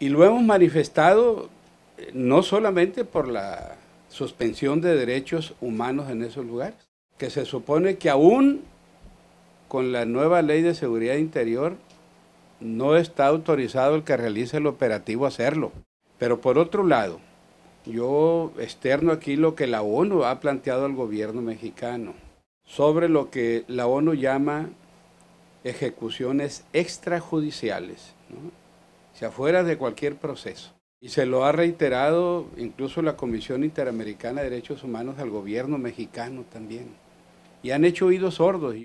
Y lo hemos manifestado eh, no solamente por la suspensión de derechos humanos en esos lugares, que se supone que aún con la nueva ley de seguridad interior no está autorizado el que realice el operativo a hacerlo. Pero por otro lado, yo externo aquí lo que la ONU ha planteado al gobierno mexicano sobre lo que la ONU llama ejecuciones extrajudiciales. ¿no? se afuera de cualquier proceso. Y se lo ha reiterado incluso la Comisión Interamericana de Derechos Humanos al gobierno mexicano también. Y han hecho oídos sordos.